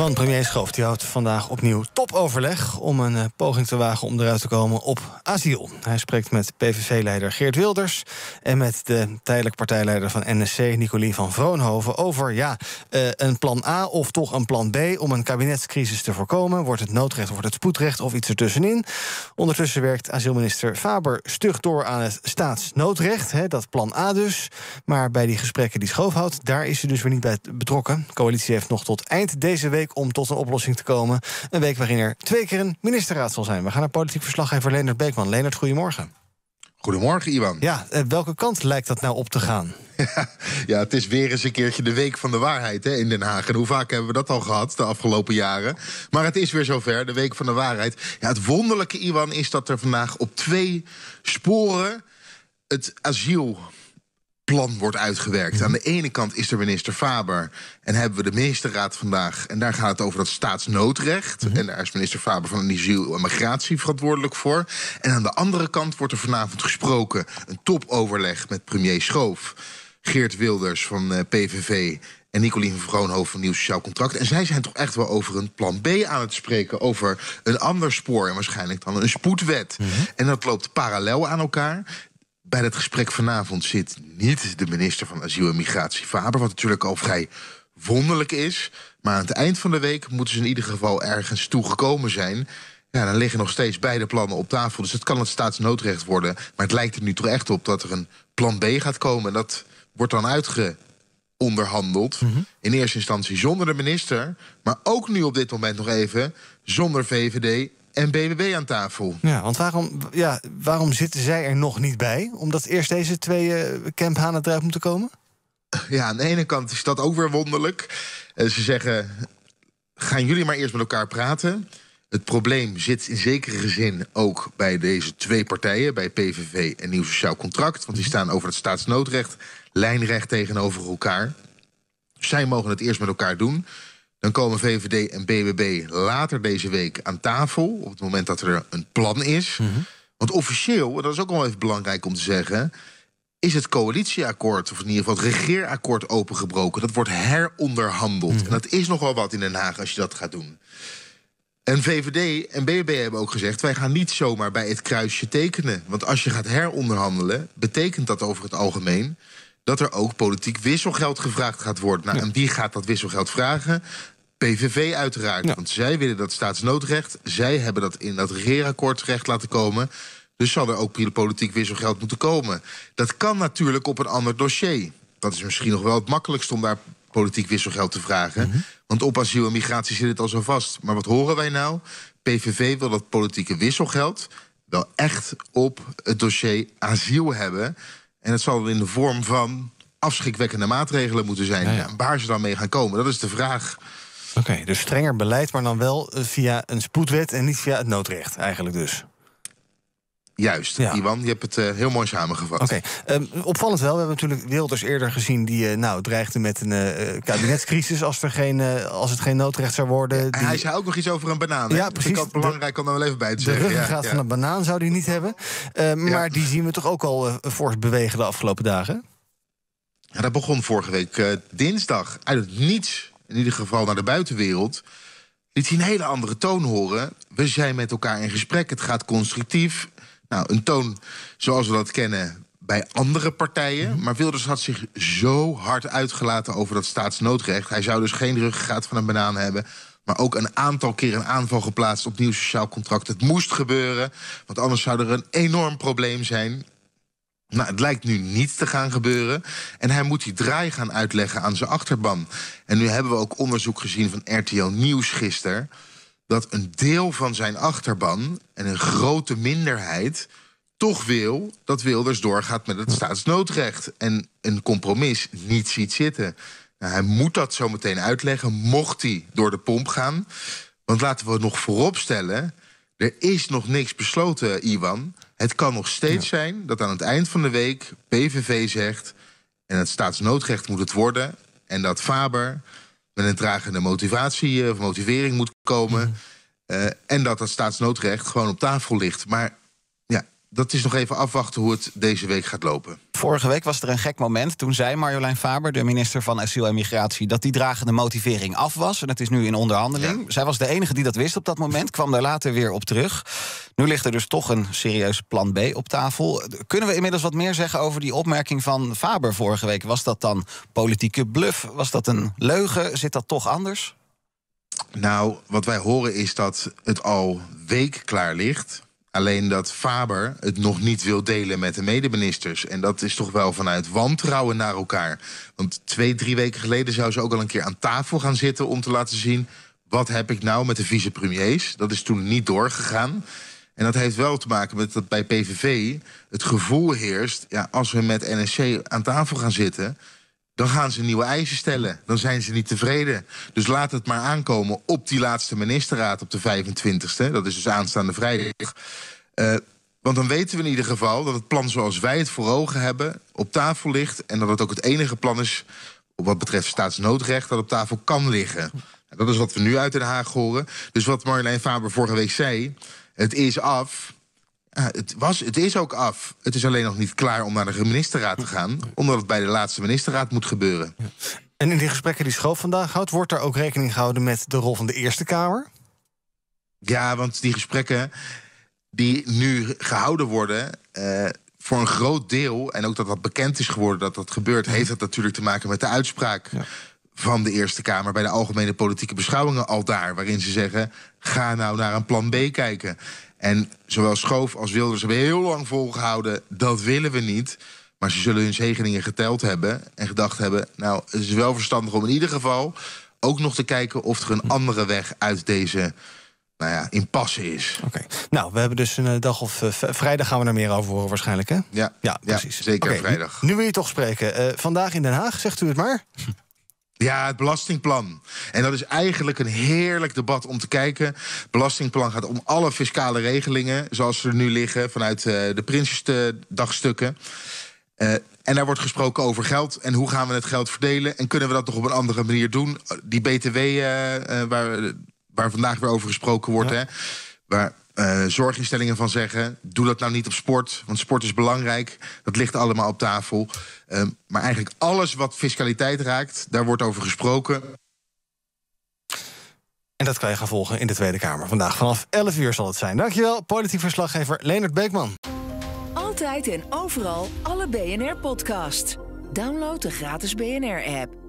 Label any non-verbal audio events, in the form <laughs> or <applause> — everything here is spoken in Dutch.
Want premier Schoof die houdt vandaag opnieuw topoverleg om een eh, poging te wagen om eruit te komen op asiel. Hij spreekt met PVV-leider Geert Wilders en met de tijdelijk partijleider van NSC, Nicolien van Vroonhoven, over ja, eh, een plan A of toch een plan B om een kabinetscrisis te voorkomen. Wordt het noodrecht, wordt het spoedrecht of iets ertussenin? Ondertussen werkt asielminister Faber stug door aan het staatsnoodrecht, dat plan A dus. Maar bij die gesprekken die Schoof houdt, daar is ze dus weer niet bij betrokken. De coalitie heeft nog tot eind deze week om tot een oplossing te komen. Een week waarin er twee keer een ministerraad zal zijn. We gaan naar politiek verslaggever Leonard Beekman. Leonard, goedemorgen. Goedemorgen, Iwan. Ja, eh, welke kant lijkt dat nou op te gaan? <laughs> Ja, het is weer eens een keertje de week van de waarheid hè, in Den Haag. En hoe vaak hebben we dat al gehad de afgelopen jaren? Maar het is weer zover, de week van de waarheid. Ja, het wonderlijke, Iwan, is dat er vandaag op twee sporen het asiel plan wordt uitgewerkt. Mhm. Aan de ene kant is er minister Faber en hebben we de ministerraad vandaag. En daar gaat het over dat staatsnoodrecht. Mhm. En daar is minister Faber van Asiel en Migratie verantwoordelijk voor. En aan de andere kant wordt er vanavond gesproken een topoverleg met premier Schoof. Geert Wilders van eh, PVV en Nicolien van Vroonhoven van Nieuw Sociaal Contract. En zij zijn toch echt wel over een plan B aan het spreken. Over een ander spoor en waarschijnlijk dan een spoedwet. Mhm. En dat loopt parallel aan elkaar. Bij het gesprek vanavond zit niet de minister van Asiel en Migratie Faber, wat natuurlijk al vrij wonderlijk is. Maar aan het eind van de week moeten ze in ieder geval ergens toegekomen zijn. Ja, dan liggen nog steeds beide plannen op tafel. Dus het kan het staatsnoodrecht worden. Maar het lijkt er nu toch echt op dat er een plan B gaat komen. dat wordt dan uitgeonderhandeld. Mhm. In eerste instantie zonder de minister. Maar ook nu op dit moment nog even zonder VVD en BBB aan tafel. Ja, want waarom, ja, waarom zitten zij er nog niet bij? Omdat eerst deze twee uh, eh, camphanen eruit moeten komen? <laughs> Ja, aan de ene kant is dat ook weer wonderlijk. Eh, ze zeggen, gaan jullie maar eerst met elkaar praten. Het probleem zit in zekere zin ook bij deze twee partijen... bij PVV en Nieuw Sociaal Contract. Want die mhm. staan over het staatsnoodrecht lijnrecht tegenover elkaar. Zij mogen het eerst met elkaar doen... Dan komen VVD en BBB later deze week aan tafel. Op het moment dat er een plan is. Mhm. Want officieel, dat is ook wel even belangrijk om te zeggen. Is het coalitieakkoord, of in ieder geval het regeerakkoord, opengebroken? Dat wordt heronderhandeld. Mhm. En dat is nogal wat in Den Haag als je dat gaat doen. En VVD en BBB hebben ook gezegd: wij gaan niet zomaar bij het kruisje tekenen. Want als je gaat heronderhandelen, betekent dat over het algemeen dat er ook politiek wisselgeld gevraagd gaat worden. Nou, En wie gaat dat wisselgeld vragen? PVV uiteraard, want zij willen dat staatsnoodrecht. Zij hebben dat in dat regeerakkoord recht laten komen. Dus zal er ook politiek wisselgeld moeten komen. Dat kan natuurlijk op een ander dossier. Dat is misschien nog wel het makkelijkst om daar politiek wisselgeld te vragen. Mhm. Want op asiel en migratie zit het al zo vast. Maar wat horen wij nou? PVV wil dat politieke wisselgeld wel echt op het dossier asiel hebben. En het zal in de vorm van afschrikwekkende maatregelen moeten zijn. Ja, Waar ze dan mee gaan komen, dat is de vraag. Oké, dus strenger beleid, maar dan wel eh, via een spoedwet en niet via het noodrecht, eigenlijk dus. Juist, Iwan, je hebt het eh, heel mooi samengevat. Oké, ehm, opvallend wel. We hebben natuurlijk Wilders eerder gezien die uh, nou, dreigde met een uh, kabinetscrisis als, er geen, als het geen noodrecht zou worden. Hij zei ook nog iets over een banaan. Ja, precies. Dat is belangrijk om er wel even bij te zeggen. De ruggengraat van een banaan zou die niet hebben. Ehm, maar die zien we toch ook al fors bewegen de afgelopen dagen? dat begon vorige week dinsdag uit het niets, in ieder geval naar de buitenwereld liet hij een hele andere toon horen. We zijn met elkaar in gesprek, het gaat constructief. Nou, een toon zoals we dat kennen bij andere partijen. Mhm. Maar Wilders had zich zo hard uitgelaten over dat staatsnoodrecht. Hij zou dus geen ruggengraat van een banaan hebben. Maar ook een aantal keer een aanval geplaatst op nieuw sociaal contract. Het moest gebeuren, want anders zou er een enorm probleem zijn. Nou, het lijkt nu niet te gaan gebeuren. En hij moet die draai gaan uitleggen aan zijn achterban. En nu hebben we ook onderzoek gezien van RTL Nieuws gisteren dat een deel van zijn achterban en een grote minderheid toch wil dat Wilders doorgaat met het staatsnoodrecht en een compromis niet ziet zitten. Nou, hij moet dat zo meteen uitleggen, mocht hij door de pomp gaan. Want laten we het nog vooropstellen, er is nog niks besloten, Iwan. Het kan nog steeds zijn dat aan het eind van de week PVV zegt... en het staatsnoodrecht moet het worden... en dat Faber met een dragende motivatie eh, of motivering moet komen. Mhm. Eh, en dat dat staatsnoodrecht gewoon op tafel ligt. Maar ja, dat is nog even afwachten hoe het deze week gaat lopen. Vorige week was er een gek moment. Toen zei Marjolein Faber, de minister van Asiel en Migratie, dat die dragende motivering af was. En dat is nu in onderhandeling. Zij was de enige die dat wist op dat moment, kwam daar later weer op terug. Nu ligt er dus toch een serieus plan B op tafel. Kunnen we inmiddels wat meer zeggen over die opmerking van Faber vorige week? Was dat dan politieke bluff? Was dat een leugen? Zit dat toch anders? Nou, wat wij horen is dat het al week klaar ligt. Alleen dat Faber het nog niet wil delen met de medeministers. En dat is toch wel vanuit wantrouwen naar elkaar. Want twee, drie weken geleden zouden ze ook al een keer aan tafel gaan zitten om te laten zien. Wat heb ik nou met de vicepremiers? Dat is toen niet doorgegaan. En dat heeft wel te maken met dat bij PVV het gevoel heerst. Ja, als we met NSC aan tafel gaan zitten dan gaan ze nieuwe eisen stellen. Dan zijn ze niet tevreden. Dus laat het maar aankomen op die laatste ministerraad op de 25e. Dat is dus aanstaande vrijdag. Eh, want dan weten we in ieder geval dat het plan zoals wij het voor ogen hebben op tafel ligt. En dat het ook het enige plan is wat betreft staatsnoodrecht dat op tafel kan liggen. Nou, dat is wat we nu uit Den Haag horen. Dus wat Marjolein Faber vorige week zei, het is af. Eh, het, was, het is ook af. Het is alleen nog niet klaar om naar de ministerraad te gaan. Omdat het bij de laatste ministerraad moet gebeuren. En in die gesprekken die school vandaag houdt, wordt er ook rekening gehouden met de rol van de Eerste Kamer? Ja, want die gesprekken die nu gehouden worden. Eh, voor een groot deel, en ook dat dat bekend is geworden dat dat gebeurt, heeft dat natuurlijk te maken met de uitspraak. Ja van de Eerste Kamer bij de Algemene Politieke Beschouwingen al daar. Waarin ze zeggen: ga nou naar een plan B kijken. En zowel Schoof als Wilders hebben heel lang volgehouden: dat willen we niet. Maar ze zullen hun zegeningen geteld hebben en gedacht hebben: nou, het is wel verstandig om in ieder geval ook nog te kijken of er een andere weg uit deze nou ja, in passen is. Oké. Nou, we hebben dus een eh, dag of eh, vrijdag gaan we er meer over horen waarschijnlijk, hè? Ja, ja precies. zeker vrijdag. Nu, wil je toch spreken. Eh, vandaag in Den Haag, zegt u het maar. <laughs> Ja, het belastingplan. En dat is eigenlijk een heerlijk debat om te kijken. Het belastingplan gaat om alle fiscale regelingen, zoals ze er nu liggen, vanuit eh, de Prinsjesdagstukken. Uh, en daar wordt gesproken over geld en hoe gaan we het geld verdelen en kunnen we dat toch op een andere manier doen? Die BTW, eh, waar, waar vandaag weer over gesproken wordt, ja. hè? waar uh, zorginstellingen van zeggen: doe dat nou niet op sport, want sport is belangrijk. Dat ligt allemaal op tafel. Ehm, maar eigenlijk alles wat fiscaliteit raakt, daar wordt over gesproken. En dat kan je gaan volgen in de Tweede Kamer. Vandaag vanaf 11 uur zal het zijn. Dankjewel, politiek verslaggever Leonard Beekman. Altijd en overal alle BNR-podcast. Download de gratis BNR-app.